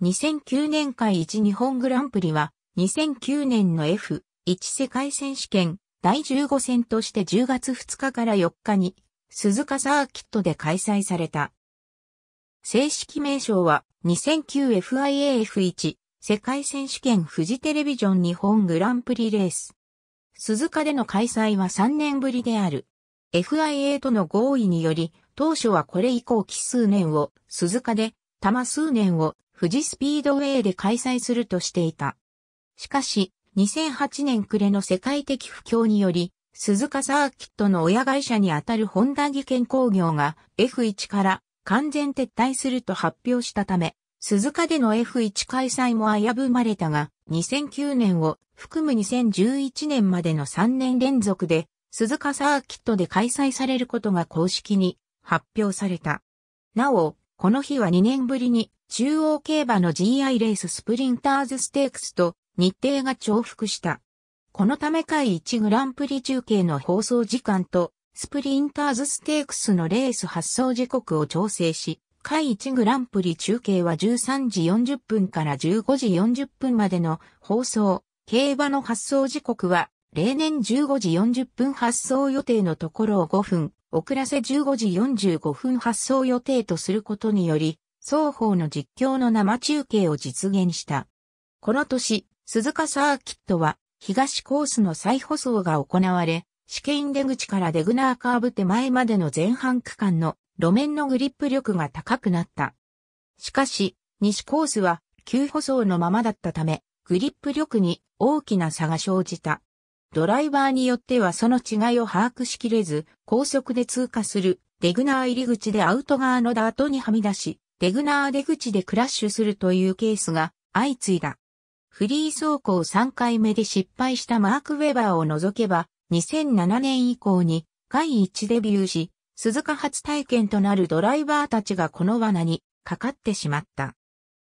2009年会1日本グランプリは、2009年の F1 世界選手権第15戦として10月2日から4日に、鈴鹿サーキットで開催された。正式名称は、2009FIAF1 世界選手権フジテレビジョン日本グランプリレース。鈴鹿での開催は3年ぶりである。FIA との合意により、当初はこれ以降奇数年を鈴鹿で、多摩数年を富士スピードウェイで開催するとしていた。しかし、2008年暮れの世界的不況により、鈴鹿サーキットの親会社にあたるホンダ技研工業が F1 から完全撤退すると発表したため、鈴鹿での F1 開催も危ぶまれたが、2009年を含む2011年までの3年連続で、鈴鹿サーキットで開催されることが公式に発表された。なお、この日は2年ぶりに中央競馬の GI レーススプリンターズステークスと日程が重複した。このため会1グランプリ中継の放送時間とスプリンターズステークスのレース発送時刻を調整し、会1グランプリ中継は13時40分から15時40分までの放送、競馬の発送時刻は例年15時40分発送予定のところを5分遅らせ15時45分発送予定とすることにより、双方の実況の生中継を実現した。この年、鈴鹿サーキットは、東コースの再舗装が行われ、試験出口からデグナーカーブ手前までの前半区間の路面のグリップ力が高くなった。しかし、西コースは急舗装のままだったため、グリップ力に大きな差が生じた。ドライバーによってはその違いを把握しきれず、高速で通過する、デグナー入り口でアウト側のダートにはみ出し、デグナー出口でクラッシュするというケースが相次いだ。フリー走行3回目で失敗したマーク・ウェバーを除けば、2007年以降に第1デビューし、鈴鹿初体験となるドライバーたちがこの罠にかかってしまった。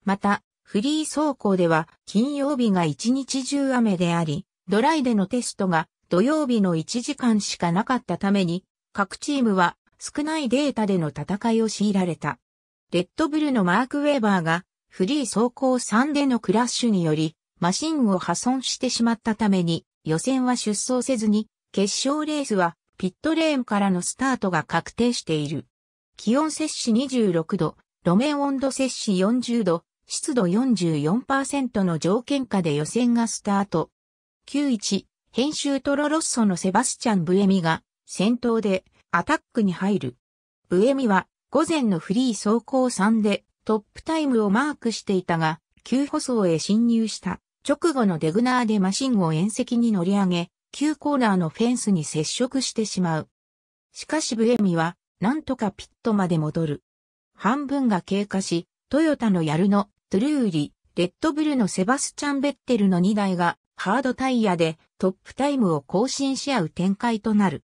また、フリー走行では金曜日が一日中雨であり、ドライでのテストが土曜日の1時間しかなかったために、各チームは少ないデータでの戦いを強いられた。レッドブルのマーク・ウェーバーがフリー走行3でのクラッシュによりマシンを破損してしまったために予選は出走せずに決勝レースはピットレーンからのスタートが確定している。気温摂氏26度、路面温度摂氏40度、湿度44%の条件下で予選がスタート。91、編集トロロッソのセバスチャン・ブエミが先頭でアタックに入る。ブエミは午前のフリー走行3でトップタイムをマークしていたが、急舗装へ侵入した直後のデグナーでマシンを縁石に乗り上げ、急コーナーのフェンスに接触してしまう。しかしブエミは、なんとかピットまで戻る。半分が経過し、トヨタのヤルノ、トゥルーリ、レッドブルのセバスチャン・ベッテルの2台がハードタイヤでトップタイムを更新し合う展開となる。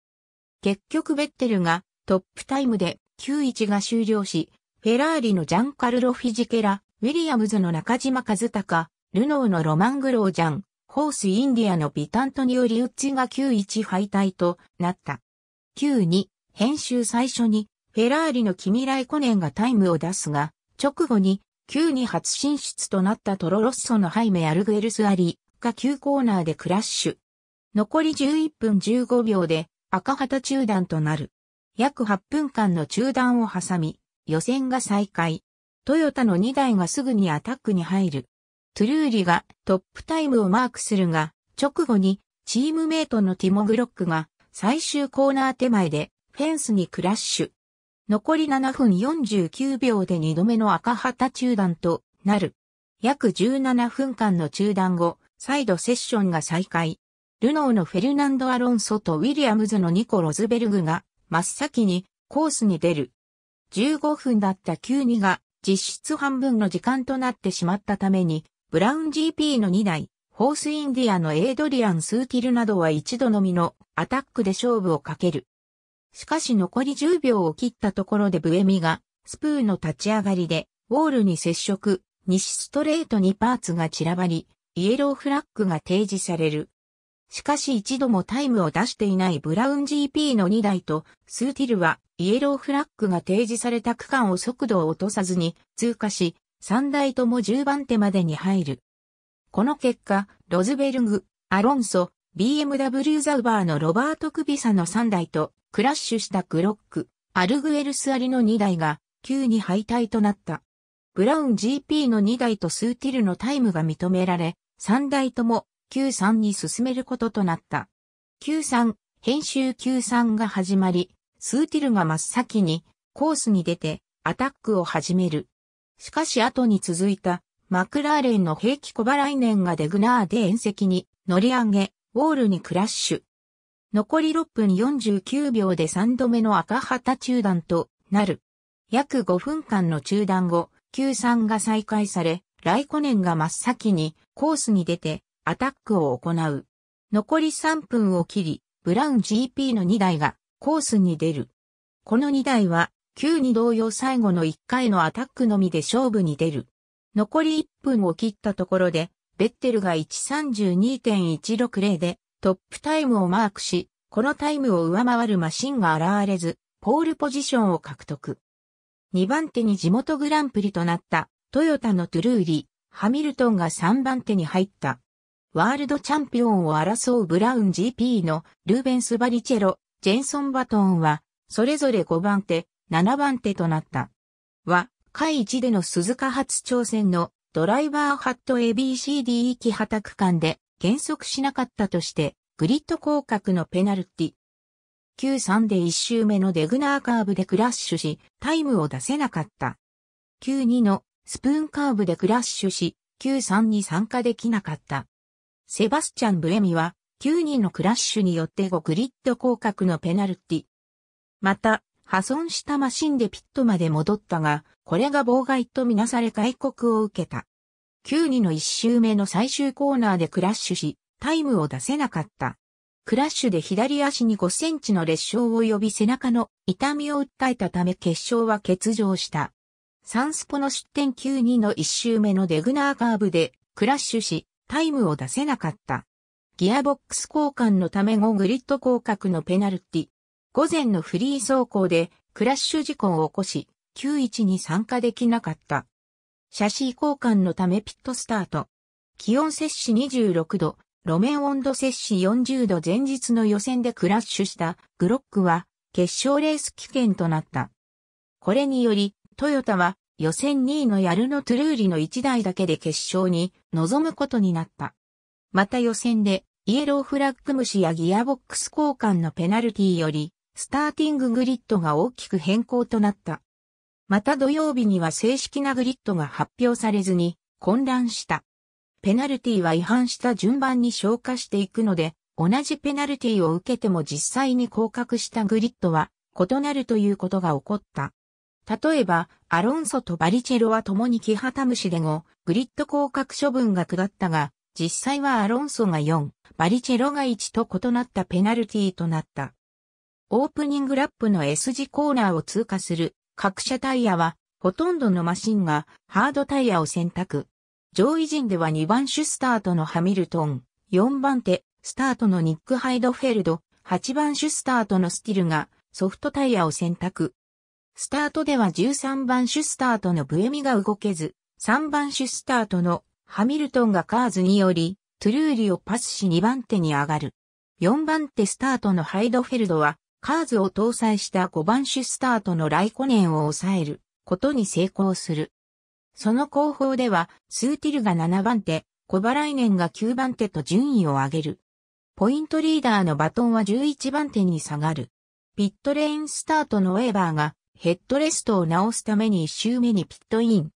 結局ベッテルがトップタイムで91が終了し、フェラーリのジャンカルロ・フィジケラ、ウィリアムズの中島和孝、ルノーのロマン・グロージャン、ホース・インディアのビタントによりウッチが91敗退となった。92、編集最初に、フェラーリのキミライコネンがタイムを出すが、直後に、9 2初進出となったトロロッソのハイメ・アルグエルス・アリ、下9コーナーでクラッシュ。残り11分15秒で赤旗中断となる。約8分間の中断を挟み、予選が再開。トヨタの2台がすぐにアタックに入る。トゥルーリがトップタイムをマークするが、直後にチームメイトのティモ・グロックが最終コーナー手前でフェンスにクラッシュ。残り7分49秒で2度目の赤旗中断となる。約17分間の中断後、再度セッションが再開。ルノーのフェルナンド・アロンソとウィリアムズのニコ・ロズベルグが真っ先にコースに出る。15分だった92が実質半分の時間となってしまったために、ブラウン GP の2台、ホースインディアのエイドリアン・スーティルなどは一度のみのアタックで勝負をかける。しかし残り10秒を切ったところでブエミが、スプーンの立ち上がりで、ウォールに接触、西ストレートにパーツが散らばり、イエローフラッグが提示される。しかし一度もタイムを出していないブラウン GP の2台とスーティルはイエローフラッグが提示された区間を速度を落とさずに通過し、3台とも10番手までに入る。この結果、ロズベルグ、アロンソ、BMW ザウバーのロバート・クビサの3台とクラッシュしたグロック、アルグエルスアリの2台が急に敗退となった。ブラウン GP の2台とスーティルのタイムが認められ、三代とも Q3 に進めることとなった。Q3、編集 Q3 が始まり、スーティルが真っ先にコースに出てアタックを始める。しかし後に続いたマクラーレンの兵器小払い年がデグナーで遠石に乗り上げ、ウォールにクラッシュ。残り6分49秒で3度目の赤旗中断となる。約5分間の中断後、Q3 が再開され、ライコネンが真っ先にコースに出てアタックを行う。残り3分を切り、ブラウン GP の2台がコースに出る。この2台は、9に同様最後の1回のアタックのみで勝負に出る。残り1分を切ったところで、ベッテルが132.160でトップタイムをマークし、このタイムを上回るマシンが現れず、ポールポジションを獲得。2番手に地元グランプリとなったトヨタのトゥルーリ、ハミルトンが3番手に入った。ワールドチャンピオンを争うブラウン GP のルーベンス・バリチェロ、ジェンソン・バトンは、それぞれ5番手、7番手となった。は、下1での鈴鹿初挑戦のドライバーハット ABCD 域波く間で減速しなかったとして、グリッド広角のペナルティ。Q3 で1周目のデグナーカーブでクラッシュし、タイムを出せなかった。Q2 のスプーンカーブでクラッシュし、Q3 に参加できなかった。セバスチャン・ブレミは、q 人のクラッシュによって5グリッド広角のペナルティ。また、破損したマシンでピットまで戻ったが、これが妨害とみなされ戒国を受けた。Q2 の1周目の最終コーナーでクラッシュし、タイムを出せなかった。クラッシュで左足に5センチの裂傷を呼び背中の痛みを訴えたため決勝は欠場した。サンスポの出展92の1周目のデグナーカーブでクラッシュし、タイムを出せなかった。ギアボックス交換のため後グリッド降格のペナルティ。午前のフリー走行でクラッシュ事故を起こし、91に参加できなかった。写シ交換のためピットスタート。気温摂氏26度、路面温度摂氏40度前日の予選でクラッシュしたグロックは決勝レース危険となった。これによりトヨタは予選2位のヤルノ・トゥルーリの1台だけで決勝に臨むことになった。また予選でイエローフラッグ虫やギアボックス交換のペナルティよりスターティンググリッドが大きく変更となった。また土曜日には正式なグリッドが発表されずに混乱した。ペナルティは違反した順番に消化していくので、同じペナルティを受けても実際に降格したグリッドは異なるということが起こった。例えば、アロンソとバリチェロは共にキハタムシで5、グリッド降格処分が下ったが、実際はアロンソが4、バリチェロが1と異なったペナルティとなった。オープニングラップの S 字コーナーを通過する各社タイヤは、ほとんどのマシンがハードタイヤを選択。上位陣では2番手スタートのハミルトン、4番手スタートのニック・ハイドフェルド、8番手スタートのスティルがソフトタイヤを選択。スタートでは13番手スタートのブエミが動けず、3番手スタートのハミルトンがカーズにより、トゥルーリをパスし2番手に上がる。4番手スタートのハイドフェルドは、カーズを搭載した5番手スタートのライコネンを抑えることに成功する。その後方では、スーティルが7番手、コバライネンが9番手と順位を上げる。ポイントリーダーのバトンは11番手に下がる。ピットレーンスタートのウェーバーがヘッドレストを直すために1周目にピットイン。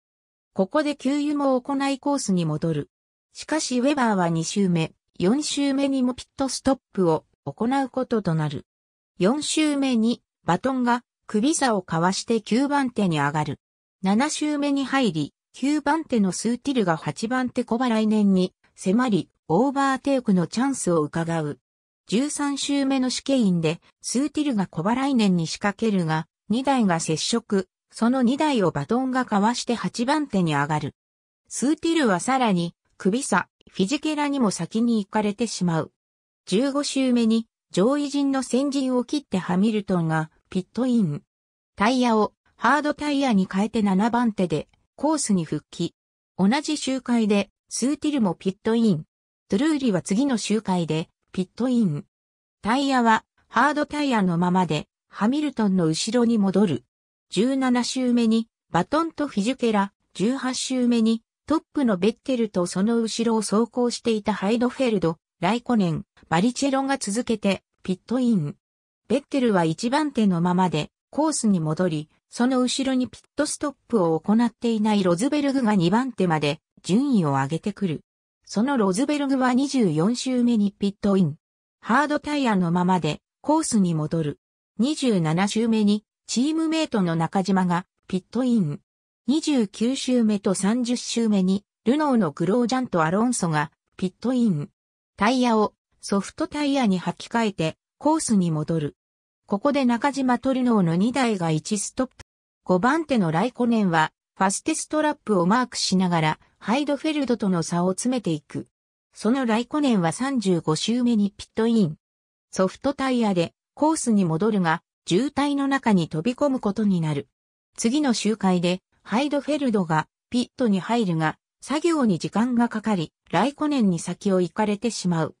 ここで給油も行いコースに戻る。しかしウェバーは2周目、4周目にもピットストップを行うこととなる。4周目にバトンが首座をかわして9番手に上がる。7周目に入り、9番手のスーティルが8番手小払い年に迫り、オーバーテイクのチャンスを伺う。13周目の試験員で、スーティルが小払い年に仕掛けるが、2台が接触、その2台をバトンがかわして8番手に上がる。スーティルはさらに、首差、フィジケラにも先に行かれてしまう。15周目に、上位陣の先陣を切ってハミルトンが、ピットイン。タイヤを、ハードタイヤに変えて7番手で、コースに復帰。同じ周回で、スーティルもピットイン。トゥルーリは次の周回で、ピットイン。タイヤは、ハードタイヤのままで、ハミルトンの後ろに戻る。17周目にバトンとフィジュケラ、18周目にトップのベッテルとその後ろを走行していたハイドフェルド、ライコネン、バリチェロが続けてピットイン。ベッテルは1番手のままでコースに戻り、その後ろにピットストップを行っていないロズベルグが2番手まで順位を上げてくる。そのロズベルグは24周目にピットイン。ハードタイヤのままでコースに戻る。27周目にチームメイトの中島がピットイン。29周目と30周目にルノーのグロージャンとアロンソがピットイン。タイヤをソフトタイヤに履き替えてコースに戻る。ここで中島とルノーの2台が1ストップ。5番手のライコネンはファステストラップをマークしながらハイドフェルドとの差を詰めていく。そのライコネンは35周目にピットイン。ソフトタイヤでコースに戻るが、渋滞の中に飛び込むことになる。次の周回で、ハイドフェルドがピットに入るが、作業に時間がかかり、ライコネンに先を行かれてしまう。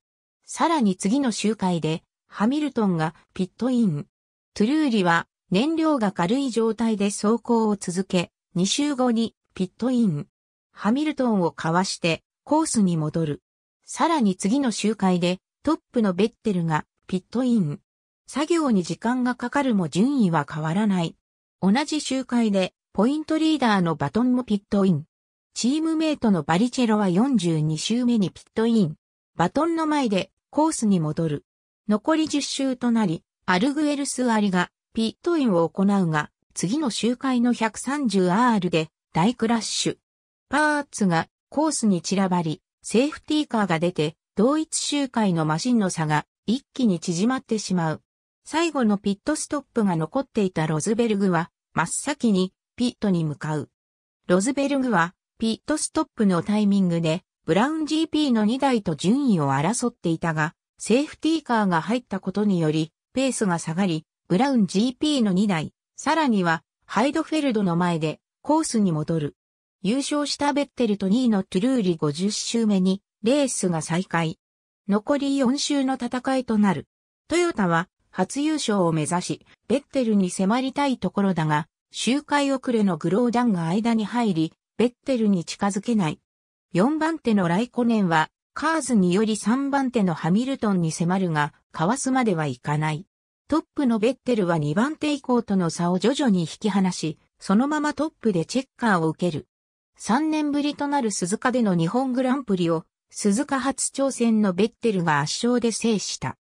さらに次の周回で、ハミルトンがピットイン。トゥルーリは燃料が軽い状態で走行を続け、2周後にピットイン。ハミルトンをかわしてコースに戻る。さらに次の周回でトップのベッテルがピットイン。作業に時間がかかるも順位は変わらない。同じ周回で、ポイントリーダーのバトンもピットイン。チームメイトのバリチェロは42周目にピットイン。バトンの前でコースに戻る。残り10周となり、アルグエルスアリがピットインを行うが、次の周回の 130R で大クラッシュ。パーツがコースに散らばり、セーフティーカーが出て、同一周回のマシンの差が一気に縮まってしまう。最後のピットストップが残っていたロズベルグは、真っ先にピットに向かう。ロズベルグは、ピットストップのタイミングで、ブラウン GP の2台と順位を争っていたが、セーフティーカーが入ったことにより、ペースが下がり、ブラウン GP の2台、さらには、ハイドフェルドの前で、コースに戻る。優勝したベッテルと2位のトゥルーリ50周目に、レースが再開。残り4周の戦いとなる。トヨタは、初優勝を目指し、ベッテルに迫りたいところだが、周回遅れのグローダンが間に入り、ベッテルに近づけない。4番手のライコネンは、カーズにより3番手のハミルトンに迫るが、かわすまではいかない。トップのベッテルは2番手以降との差を徐々に引き離し、そのままトップでチェッカーを受ける。3年ぶりとなる鈴鹿での日本グランプリを、鈴鹿初挑戦のベッテルが圧勝で制した。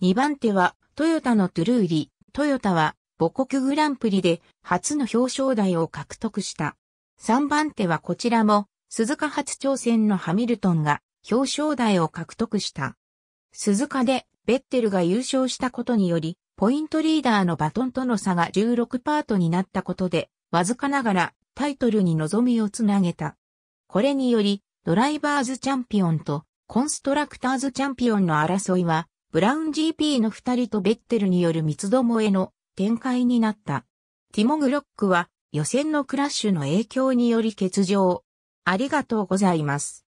2番手はトヨタのトゥルーリ、トヨタは母国グランプリで初の表彰台を獲得した。3番手はこちらも鈴鹿初挑戦のハミルトンが表彰台を獲得した。鈴鹿でベッテルが優勝したことにより、ポイントリーダーのバトンとの差が16パートになったことで、わずかながらタイトルに望みをつなげた。これにより、ドライバーズチャンピオンとコンストラクターズチャンピオンの争いはブラウン GP の二人とベッテルによる三つどもえの展開になった。ティモ・グロックは予選のクラッシュの影響により欠場。ありがとうございます。